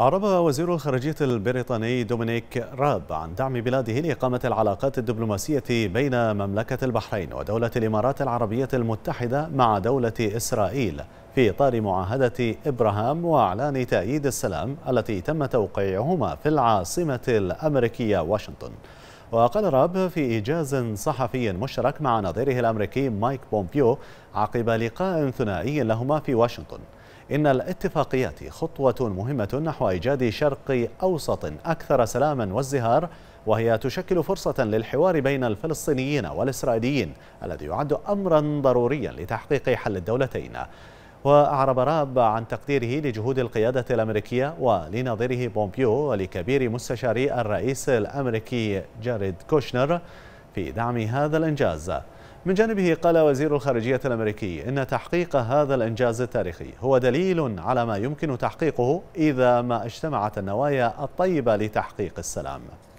أعرب وزير الخارجية البريطاني دومينيك راب عن دعم بلاده لإقامة العلاقات الدبلوماسية بين مملكة البحرين ودولة الإمارات العربية المتحدة مع دولة إسرائيل في إطار معاهدة إبراهام وإعلان تأييد السلام التي تم توقيعهما في العاصمة الأمريكية واشنطن وقال راب في إيجاز صحفي مشترك مع نظيره الأمريكي مايك بومبيو عقب لقاء ثنائي لهما في واشنطن إن الاتفاقيات خطوة مهمة نحو إيجاد شرق أوسط أكثر سلاما وازدهار وهي تشكل فرصة للحوار بين الفلسطينيين والإسرائيليين الذي يعد أمرا ضروريا لتحقيق حل الدولتين وأعرب راب عن تقديره لجهود القيادة الأمريكية ولنظيره بومبيو ولكبير مستشاري الرئيس الأمريكي جاريد كوشنر في دعم هذا الإنجاز من جانبه قال وزير الخارجية الأمريكي إن تحقيق هذا الإنجاز التاريخي هو دليل على ما يمكن تحقيقه إذا ما اجتمعت النوايا الطيبة لتحقيق السلام